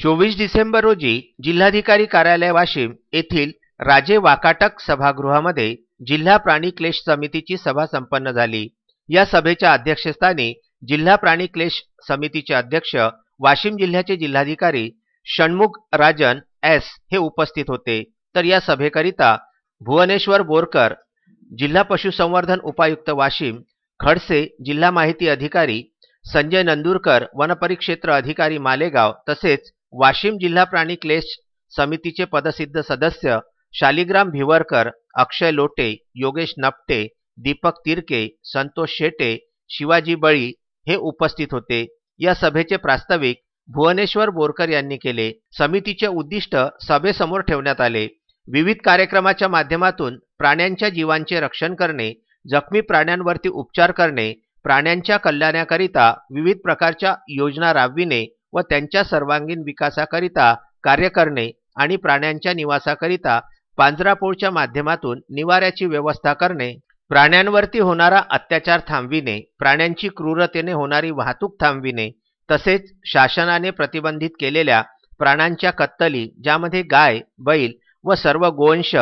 चोवीस डिसेंबर रोजी जिल्हाधिकारी कार्यालय वाशिम येथील राजे वाकाटक सभागृहामध्ये जिल्हा प्राणी क्लेश समितीची सभा संपन्न झाली या सभेच्या अध्यक्षस्थानी जिल्हा प्राणी क्लेश समितीचे अध्यक्ष वाशिम जिल्ह्याचे जिल्हाधिकारी षण्मुख राजन एस हे उपस्थित होते तर या सभेकरिता भुवनेश्वर बोरकर जिल्हा पशुसंवर्धन उपायुक्त वाशिम खडसे जिल्हा माहिती अधिकारी संजय नंदुरकर वनपरिक्षेत्र अधिकारी मालेगाव तसेच वाशिम जिल्हा प्राणी क्लेश समितीचे पदसिद्ध सदस्य शालिग्राम भिवरकर अक्षय लोटे योगेश नपटे दीपक तिरके संतोष शेटे शिवाजी बळी हे उपस्थित होते या सभेचे प्रास्ताविक भुवनेश्वर बोरकर यांनी केले समितीचे उद्दिष्ट सभेसमोर ठेवण्यात आले विविध कार्यक्रमाच्या माध्यमातून प्राण्यांच्या जीवांचे रक्षण करणे जखमी प्राण्यांवरती उपचार करणे प्राण्यांच्या कल्याणाकरिता विविध प्रकारच्या योजना राबविणे व त्यांच्या सर्वांगीण विकासाकरिता कार्य करणे आणि प्राण्यांच्या निवासाकरिता पांजरापोळच्या माध्यमातून निवाऱ्याची व्यवस्था करणे प्राण्यांवरती होणारा अत्याचार थांबविणे प्राण्यांची क्रूरतेने होणारी वाहतूक थांबविणे तसेच शासनाने प्रतिबंधित केलेल्या प्राण्यांच्या कत्तली ज्यामध्ये गाय बैल व सर्व गोवंश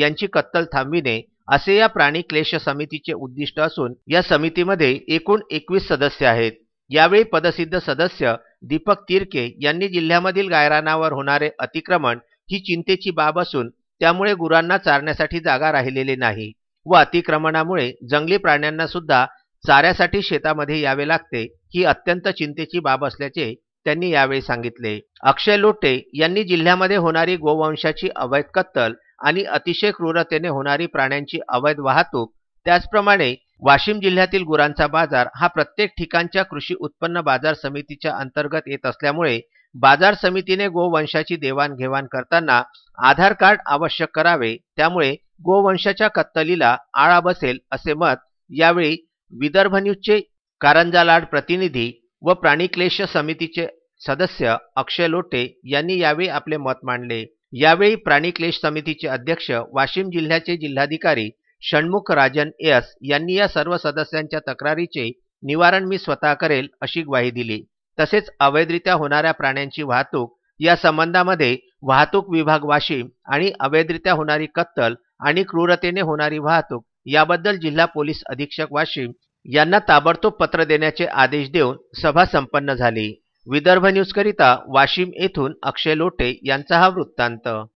यांची कत्तल थांबविणे असे या प्राणी क्लेश समितीचे उद्दिष्ट असून या समितीमध्ये एकूण एकवीस सदस्य आहेत यावेळी पदसिद्ध सदस्य दीपक तिरके यांनी जिल्ह्यामधील गायरानावर होणारे अतिक्रमण ही चिंतेची बाब असून त्यामुळे गुरांना चारण्यासाठी जागा राहिलेली नाही व अतिक्रमणामुळे जंगली प्राण्यांना सुद्धा चाऱ्यासाठी शेतामध्ये यावे लागते ही अत्यंत चिंतेची बाब असल्याचे त्यांनी यावेळी सांगितले अक्षय लोटे यांनी जिल्ह्यामध्ये होणारी गोवंशाची अवैध कत्तल आणि अतिशय क्रूरतेने होणारी प्राण्यांची अवैध वाहतूक त्याचप्रमाणे वाशिम जिल्ह्यातील गुरांचा बाजार हा प्रत्येक ठिकाणच्या कृषी उत्पन्न बाजार समितीच्या अंतर्गत येत असल्यामुळे बाजार समितीने गोवंशाची देवाणघेवाण करताना आधार कार्ड आवश्यक करावे त्यामुळे गोवंशाच्या कत्तलीला आळा बसेल असे मत यावेळी विदर्भ न्यूजचे कारंजालाड प्रतिनिधी व प्राणिक्लेश समितीचे सदस्य अक्षय लोटे यांनी यावेळी आपले मत मांडले यावेळी क्लेश समितीचे अध्यक्ष वाशिम जिल्ह्याचे जिल्हाधिकारी षण्मुख राजन एस यांनी या सर्व सदस्यांच्या तक्रारीचे निवारण मी स्वतः करेल अशी ग्वाही दिली तसेच अवैधरित्या होणाऱ्या प्राण्यांची वाहतूक या संबंधामध्ये वाहतूक विभाग वाशिम आणि अवैधरित्या होणारी कत्तल आणि क्रूरतेने होणारी वाहतूक याबद्दल जिल्हा पोलीस अधीक्षक वाशिम यांना ताबडतोब पत्र देण्याचे आदेश देऊन सभा संपन्न झाली विदर्भ न्यूजकरिता वाशिम येथून अक्षय लोटे यांचा हा वृत्तांत